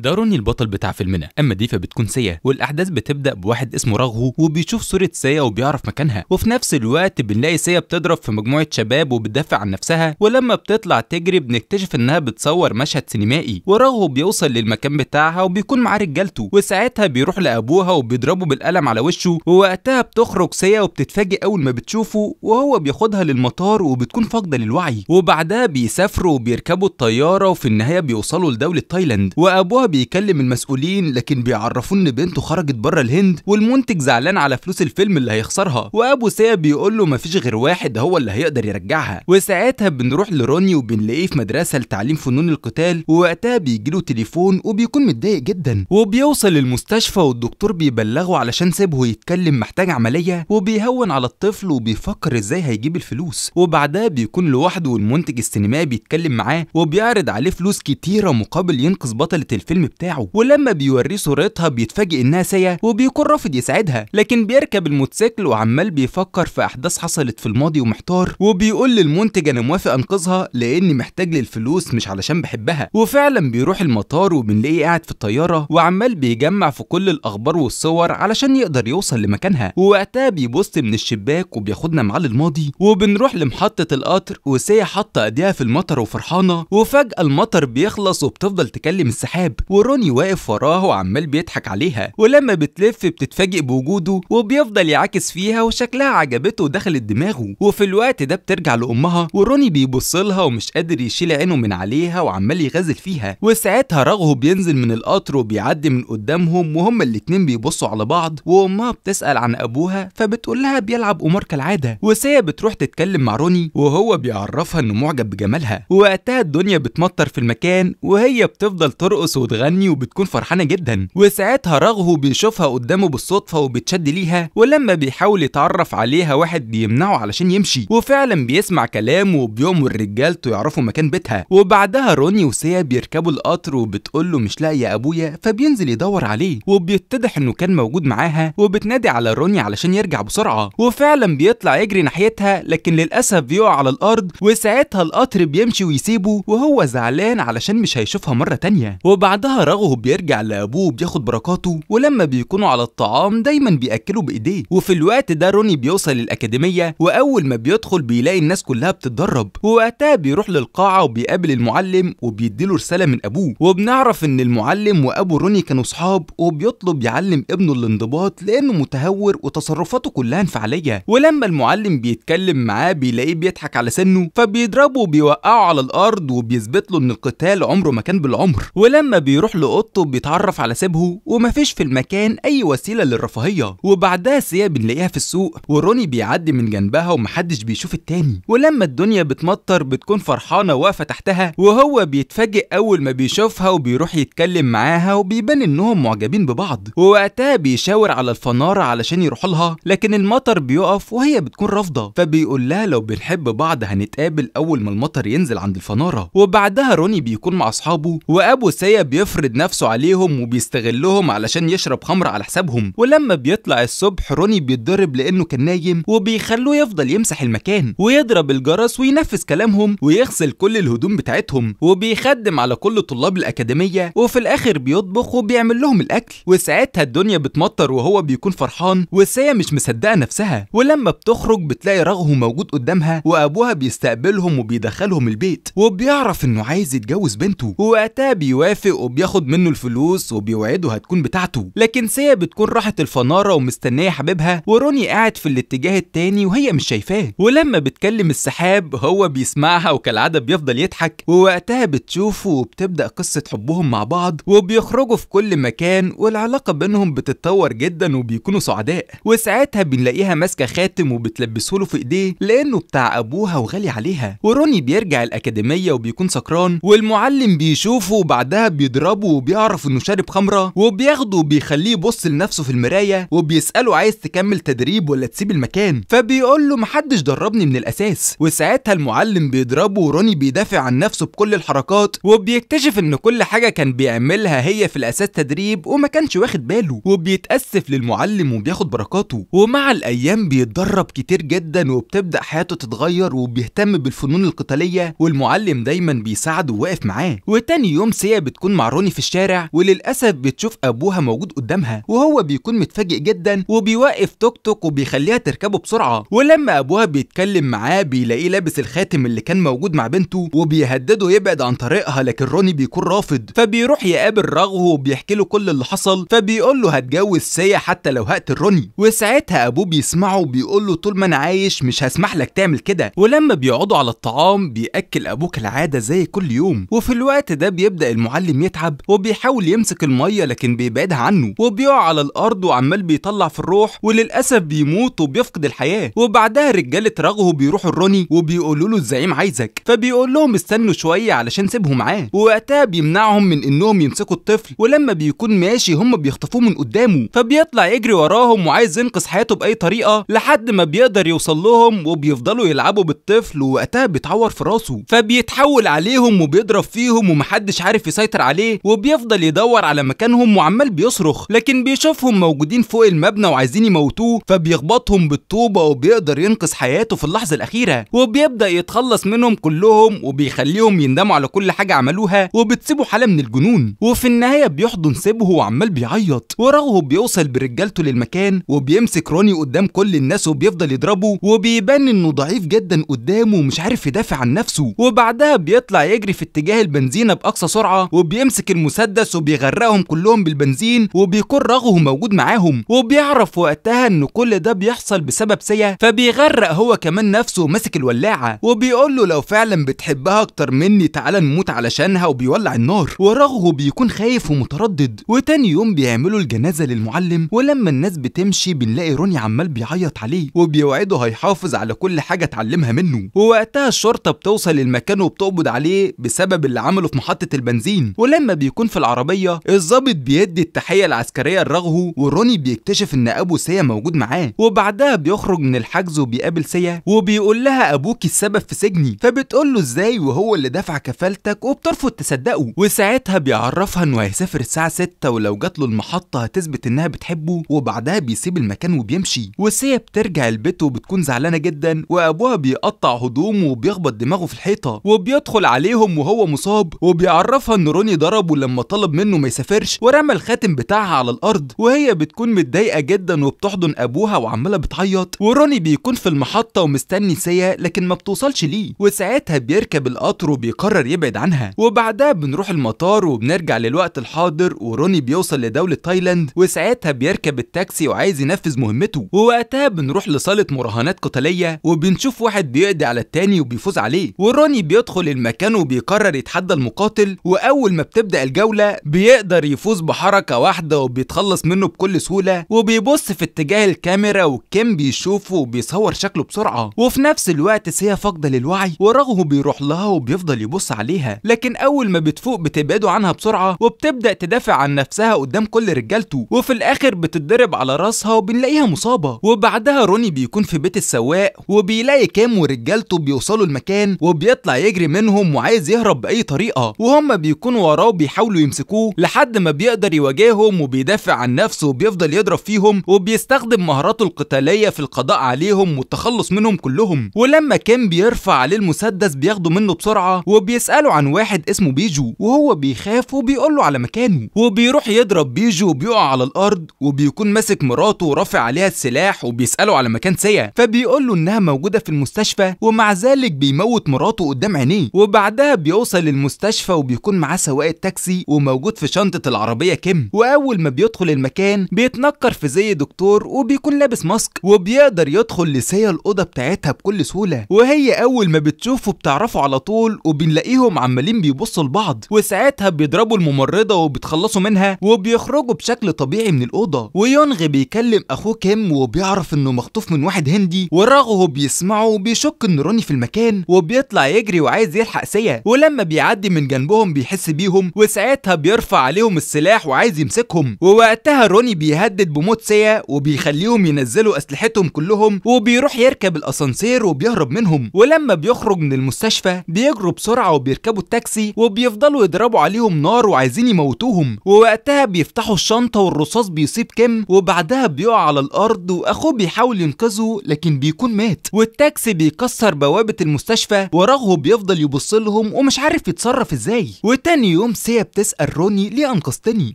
ده روني البطل بتاع فيلمنا اما دي فبتكون سيا والاحداث بتبدا بواحد اسمه راغو وبيشوف صوره سيا وبيعرف مكانها وفي نفس الوقت بنلاقي سيا بتضرب في مجموعه شباب وبتدافع عن نفسها ولما بتطلع تجري بنكتشف انها بتصور مشهد سينمائي وراغو بيوصل للمكان بتاعها وبيكون معاه رجالته وساعتها بيروح لابوها وبيضربه بالقلم على وشه ووقتها بتخرج سيا وبتتفاجئ اول ما بتشوفه وهو بياخدها للمطار وبتكون فاقده للوعي وبعدها بيسافروا وبيركبوا الطياره وفي النهايه بيوصلوا لدوله تايلاند وابوها بيكلم المسؤولين لكن بيعرفوا ان بنته خرجت بره الهند والمنتج زعلان على فلوس الفيلم اللي هيخسرها وابو سيا بيقول له مفيش غير واحد هو اللي هيقدر يرجعها وساعتها بنروح لروني وبنلاقيه في مدرسه لتعليم فنون القتال ووقتها بيجي له تليفون وبيكون متضايق جدا وبيوصل للمستشفى والدكتور بيبلغه علشان سيبه يتكلم محتاج عمليه وبيهون على الطفل وبيفكر ازاي هيجيب الفلوس وبعدها بيكون لوحده والمنتج السينمائي بيتكلم معاه وبيعرض عليه فلوس كتيره مقابل ينقذ بطله الفيلم الفيلم بتاعه ولما بيوريه صورتها بيتفاجئ انها سيا وبيكون رافض يساعدها لكن بيركب الموتوسيكل وعمال بيفكر في احداث حصلت في الماضي ومحتار وبيقول للمنتج انا موافق انقذها لاني محتاج للفلوس مش علشان بحبها وفعلا بيروح المطار وبنلاقيه قاعد في الطياره وعمال بيجمع في كل الاخبار والصور علشان يقدر يوصل لمكانها ووقتها بيبص من الشباك وبياخدنا معاه للماضي وبنروح لمحطه القطر وسيا حاطه ايديها في المطر وفرحانه وفجاه المطر بيخلص وبتفضل تكلم السحاب وروني واقف وراها وعمال بيضحك عليها ولما بتلف بتتفاجئ بوجوده وبيفضل يعاكس فيها وشكلها عجبته ودخلت دماغه وفي الوقت ده بترجع لامها وروني بيبص لها ومش قادر يشيل عينه من عليها وعمال يغازل فيها وساعتها رغب بينزل من القطر وبيعدي من قدامهم وهما الاتنين بيبصوا على بعض وامها بتسال عن ابوها فبتقول لها بيلعب قمار كالعاده وسيا بتروح تتكلم مع روني وهو بيعرفها انه معجب بجمالها ووقتها الدنيا بتمطر في المكان وهي بتفضل ترقص وبتغني وبتكون فرحانه جدا وساعتها رغو بيشوفها قدامه بالصدفه وبتشد ليها ولما بيحاول يتعرف عليها واحد بيمنعه علشان يمشي وفعلا بيسمع كلامه وبيؤمر رجالته يعرفوا مكان بيتها وبعدها روني وسيا بيركبوا القطر وبتقول له مش لاقيه ابويا فبينزل يدور عليه وبيتضح انه كان موجود معاها وبتنادي على روني علشان يرجع بسرعه وفعلا بيطلع يجري ناحيتها لكن للاسف بيقع على الارض وساعتها القطر بيمشي ويسيبه وهو زعلان علشان مش هيشوفها مره تانيه وبعد بعدها رغب بيرجع لابوه بياخد بركاته ولما بيكونوا على الطعام دايما بياكلوا بايديه وفي الوقت ده روني بيوصل الاكاديميه واول ما بيدخل بيلاقي الناس كلها بتتدرب ووقتها بيروح للقاعه وبيقابل المعلم وبيديله رساله من ابوه وبنعرف ان المعلم وابو روني كانوا صحاب وبيطلب يعلم ابنه الانضباط لانه متهور وتصرفاته كلها انفعاليه ولما المعلم بيتكلم معاه بيلاقيه بيضحك على سنه فبيضربه وبيوقعه على الارض وبيثبت له ان القتال عمره ما كان بالعمر ولما بيروح لأوضته بيتعرف على سيبهو ومفيش في المكان أي وسيلة للرفاهية وبعدها سيا بنلاقيها في السوق وروني بيعدي من جنبها ومحدش بيشوف التاني ولما الدنيا بتمطر بتكون فرحانة واقفة تحتها وهو بيتفاجئ أول ما بيشوفها وبيروح يتكلم معاها وبيبان إنهم معجبين ببعض ووقتها بيشاور على الفنارة علشان يروح لها لكن المطر بيقف وهي بتكون رافضة فبيقول لها لو بنحب بعض هنتقابل أول ما المطر ينزل عند الفنارة وبعدها روني بيكون مع أصحابه وأبو سيا بي بيفرض نفسه عليهم وبيستغلهم علشان يشرب خمر على حسابهم ولما بيطلع الصبح روني بيتضرب لانه كان نايم وبيخلوه يفضل يمسح المكان ويضرب الجرس وينفذ كلامهم ويغسل كل الهدوم بتاعتهم وبيخدم على كل طلاب الاكاديميه وفي الاخر بيطبخ وبيعمل لهم الاكل وساعتها الدنيا بتمطر وهو بيكون فرحان وسيا مش مصدقه نفسها ولما بتخرج بتلاقي رغو موجود قدامها وابوها بيستقبلهم وبيدخلهم البيت وبيعرف انه عايز يتجوز بنته ووقتها بيوافق وبياخد منه الفلوس وبيوعده هتكون بتاعته لكن سيا بتكون راحت الفناره ومستنيه حبيبها وروني قاعد في الاتجاه التاني وهي مش شايفاه ولما بتكلم السحاب هو بيسمعها وكالعاده بيفضل يضحك ووقتها بتشوفه وبتبدا قصه حبهم مع بعض وبيخرجوا في كل مكان والعلاقه بينهم بتتطور جدا وبيكونوا سعداء وساعتها بنلاقيها ماسكه خاتم وبتلبسه له في ايديه لانه بتاع ابوها وغالي عليها وروني بيرجع الاكاديميه وبيكون سكران والمعلم بيشوفه وبعدها بيضرب بيضربه وبيعرف انه شارب خمره وبياخده وبيخليه يبص لنفسه في المرايه وبيساله عايز تكمل تدريب ولا تسيب المكان فبيقول له محدش دربني من الاساس وساعتها المعلم بيضربه وروني بيدافع عن نفسه بكل الحركات وبيكتشف ان كل حاجه كان بيعملها هي في الاساس تدريب وما كانش واخد باله وبيتاسف للمعلم وبياخد بركاته ومع الايام بيتدرب كتير جدا وبتبدا حياته تتغير وبيهتم بالفنون القتاليه والمعلم دايما بيساعده وواقف معاه وتاني يوم سيا بتكون مع روني في الشارع وللاسف بتشوف ابوها موجود قدامها وهو بيكون متفاجئ جدا وبيوقف توك توك وبيخليها تركبه بسرعه ولما ابوها بيتكلم معاه بيلاقيه لابس الخاتم اللي كان موجود مع بنته وبيهدده يبعد عن طريقها لكن روني بيكون رافض فبيروح يقابل رغوه وبيحكي له كل اللي حصل فبيقول له هتجوز سيا حتى لو هقتل روني وساعتها ابوه بيسمعه وبيقول له طول ما انا عايش مش هسمح لك تعمل كده ولما بيقعدوا على الطعام بياكل ابوه كالعاده زي كل يوم وفي الوقت ده بيبدا المعلم بيتعب وبيحاول يمسك الميه لكن بيبعدها عنه وبيقع على الارض وعمال بيطلع في الروح وللاسف بيموت وبيفقد الحياه وبعدها رجاله رغه بيروحوا لروني وبيقولوا له الزعيم عايزك فبيقول لهم استنوا شويه علشان سيبهم معاه ووقتها بيمنعهم من انهم يمسكوا الطفل ولما بيكون ماشي هم بيخطفوه من قدامه فبيطلع يجري وراهم وعايز ينقذ حياته باي طريقه لحد ما بيقدر يوصل لهم وبيفضلوا يلعبوا بالطفل ووقتها بيتعور في راسه فبيتحول عليهم وبيضرب فيهم ومحدش عارف يسيطر عليه عليه وبيفضل يدور على مكانهم وعمال بيصرخ لكن بيشوفهم موجودين فوق المبنى وعايزين يموتوه فبيخبطهم بالطوبة وبيقدر ينقذ حياته في اللحظة الأخيرة وبيبدأ يتخلص منهم كلهم وبيخليهم يندموا على كل حاجة عملوها وبتسيبه حالة من الجنون وفي النهاية بيحضن سيبه وعمال بيعيط وراغب بيوصل برجالته للمكان وبيمسك روني قدام كل الناس وبيفضل يضربه وبيبان انه ضعيف جدا قدامه ومش عارف يدافع عن نفسه وبعدها بيطلع يجري في اتجاه البنزينة بأقصى سرعة وبيمسك بيمسك المسدس وبيغرقهم كلهم بالبنزين وبيكون رغوه موجود معاهم وبيعرف وقتها ان كل ده بيحصل بسبب سيا فبيغرق هو كمان نفسه ماسك الولاعه وبيقول له لو فعلا بتحبها اكتر مني تعالى نموت علشانها وبيولع النار ورغوه بيكون خايف ومتردد وتاني يوم بيعملوا الجنازه للمعلم ولما الناس بتمشي بنلاقي روني عمال بيعيط عليه وبيوعده هيحافظ على كل حاجه اتعلمها منه ووقتها الشرطه بتوصل المكان وبتقبض عليه بسبب اللي عمله في محطه البنزين ولما لما بيكون في العربيه الظابط بيدي التحيه العسكريه لرغهو وروني بيكتشف ان ابو سيا موجود معاه وبعدها بيخرج من الحجز وبيقابل سيا وبيقول لها ابوك السبب في سجني فبتقول له ازاي وهو اللي دفع كفالتك وبترفض تصدقه وساعتها بيعرفها انه هيسافر الساعه 6 ولو جات له المحطه هتثبت انها بتحبه وبعدها بيسيب المكان وبيمشي وسيا بترجع البيت وبتكون زعلانه جدا وابوها بيقطع هدومه وبيخبط دماغه في الحيطه وبيدخل عليهم وهو مصاب وبيعرفها ان روني ضرب ضربه لما طلب منه ما يسافرش ورمى الخاتم بتاعها على الارض وهي بتكون متضايقه جدا وبتحضن ابوها وعماله بتعيط وروني بيكون في المحطه ومستني سيا لكن ما بتوصلش ليه وساعتها بيركب القطر وبيقرر يبعد عنها وبعدها بنروح المطار وبنرجع للوقت الحاضر وروني بيوصل لدوله تايلاند وساعتها بيركب التاكسي وعايز ينفذ مهمته ووقتها بنروح لصاله مراهنات قتاليه وبنشوف واحد بيقضي على التاني وبيفوز عليه وروني بيدخل المكان وبيقرر يتحدى المقاتل واول ما بت تبدا الجوله بيقدر يفوز بحركه واحده وبيتخلص منه بكل سهوله وبيبص في اتجاه الكاميرا وكم بيشوفه وبيصور شكله بسرعه وفي نفس الوقت سيا فاقده للوعي ورغم بيروح لها وبيفضل يبص عليها لكن اول ما بتفوق بتبعده عنها بسرعه وبتبدا تدافع عن نفسها قدام كل رجالته وفي الاخر بتتضرب على راسها وبنلاقيها مصابه وبعدها روني بيكون في بيت السواق وبيلاقي كام ورجالته بيوصلوا المكان وبيطلع يجري منهم وعايز يهرب باي طريقه وهم بيكونوا وراه بتاعه بيحاولوا يمسكوه لحد ما بيقدر يواجههم وبيدافع عن نفسه وبيفضل يضرب فيهم وبيستخدم مهاراته القتاليه في القضاء عليهم والتخلص منهم كلهم ولما كان بيرفع عليه المسدس بياخده منه بسرعه وبيساله عن واحد اسمه بيجو وهو بيخاف وبيقول له على مكانه وبيروح يضرب بيجو وبيقع على الارض وبيكون ماسك مراته ورافع عليها السلاح وبيساله على مكان سيا فبيقول له انها موجوده في المستشفى ومع ذلك بيموت مراته قدام عينيه وبعدها بيوصل للمستشفى وبيكون معاه سواق التاكسي وموجود في شنطه العربيه كيم واول ما بيدخل المكان بيتنكر في زي دكتور وبيكون لابس ماسك وبيقدر يدخل لسيا الاوضه بتاعتها بكل سهوله وهي اول ما بتشوفه بتعرفه على طول وبنلاقيهم عمالين بيبصوا لبعض وساعتها بيضربوا الممرضه وبيتخلصوا منها وبيخرجوا بشكل طبيعي من الاوضه ويونغ بيكلم اخوه كيم وبيعرف انه مخطوف من واحد هندي وراغه بيسمعه وبيشك ان روني في المكان وبيطلع يجري وعايز يلحق سيا ولما بيعدي من جنبهم بيحس بيهم عليهم وساعتها بيرفع عليهم السلاح وعايز يمسكهم ووقتها روني بيهدد بموت سيا وبيخليهم ينزلوا اسلحتهم كلهم وبيروح يركب الاسانسير وبيهرب منهم ولما بيخرج من المستشفى بيجروا بسرعه وبيركبوا التاكسي وبيفضلوا يضربوا عليهم نار وعايزين يموتوهم ووقتها بيفتحوا الشنطه والرصاص بيصيب كيم وبعدها بيقع على الارض واخوه بيحاول ينقذه لكن بيكون مات والتاكسي بيكسر بوابه المستشفى وراغه بيفضل يبص لهم ومش عارف يتصرف ازاي وتاني يوم هي بتسأل روني ليه أنقذتني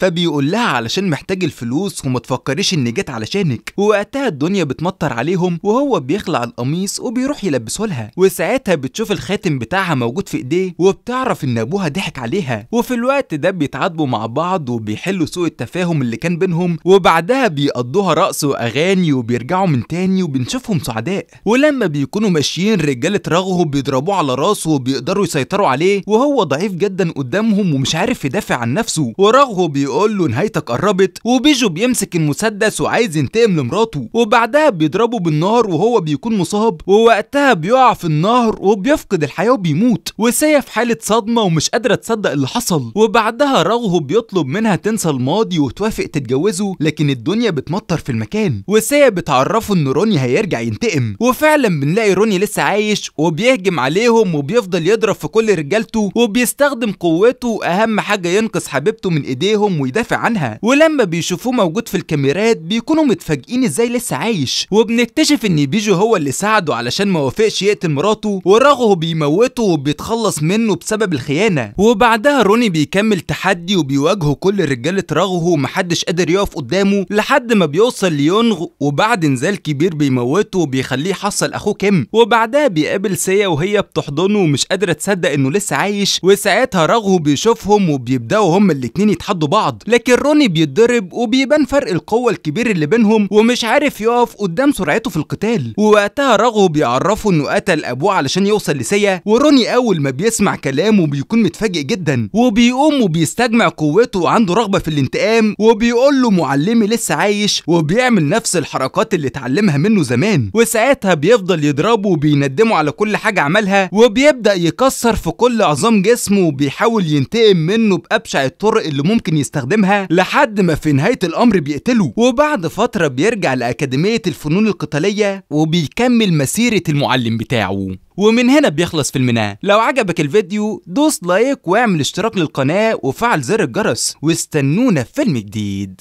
فبيقول لها علشان محتاج الفلوس وما تفكريش إني جيت علشانك ووقتها الدنيا بتمطر عليهم وهو بيخلع القميص وبيروح يلبسه لها وساعتها بتشوف الخاتم بتاعها موجود في إيديه وبتعرف إن أبوها ضحك عليها وفي الوقت ده بيتعاتبوا مع بعض وبيحلوا سوء التفاهم اللي كان بينهم وبعدها بيقضوها رقص وأغاني وبيرجعوا من تاني وبنشوفهم سعداء ولما بيكونوا ماشيين رجالة رغوه بيضربوه على راسه وبيقدروا يسيطروا عليه وهو ضعيف جدا قدامهم ومش عارف يدافع عن نفسه وراغو بيقول له نهايتك قربت وبيجو بيمسك المسدس وعايز ينتقم لمراته وبعدها بيضربه بالنار وهو بيكون مصاب ووقتها بيقع في النهر وبيفقد الحياه وبيموت وسيا في حاله صدمه ومش قادره تصدق اللي حصل وبعدها راغو بيطلب منها تنسى الماضي وتوافق تتجوزه لكن الدنيا بتمطر في المكان وسيا بتعرفه ان روني هيرجع ينتقم وفعلا بنلاقي روني لسه عايش وبيهجم عليهم وبيفضل يضرب في كل رجالته وبيستخدم قوته أهم حاجه ينقذ حبيبته من ايديهم ويدافع عنها ولما بيشوفوه موجود في الكاميرات بيكونوا متفاجئين ازاي لسه عايش وبنكتشف ان بيجو هو اللي ساعده علشان ما وافقش يقتل مراته وراغه بيموته وبيتخلص منه بسبب الخيانه وبعدها روني بيكمل تحدي وبيواجهه كل رجاله راغه ومحدش قادر يقف قدامه لحد ما بيوصل ليونغ وبعد نزال كبير بيموته وبيخليه يحصل اخوه كيم وبعدها بيقابل سيا وهي بتحضنه ومش قادره تصدق انه لسه عايش وساعتها راغه بيشوف بيخوفهم وبيبداوا هما الاتنين يتحدوا بعض لكن روني بيتضرب وبيبان فرق القوه الكبير اللي بينهم ومش عارف يقف قدام سرعته في القتال ووقتها راغو بيعرفه انه قتل ابوه علشان يوصل لسيا وروني اول ما بيسمع كلامه بيكون متفاجئ جدا وبيقوم وبيستجمع قوته وعنده رغبه في الانتقام وبيقول له معلمي لسه عايش وبيعمل نفس الحركات اللي اتعلمها منه زمان وساعتها بيفضل يضربه وبيندمه على كل حاجه عملها وبيبدا يكسر في كل عظام جسمه وبيحاول ينتقم بينتقم منه بأبشع الطرق اللي ممكن يستخدمها لحد ما في نهاية الأمر بيقتله وبعد فترة بيرجع لأكاديمية الفنون القتالية وبيكمل مسيرة المعلم بتاعه ومن هنا بيخلص فيلمنا لو عجبك الفيديو دوس لايك واعمل اشتراك للقناة وفعل زر الجرس واستنونا في فيلم جديد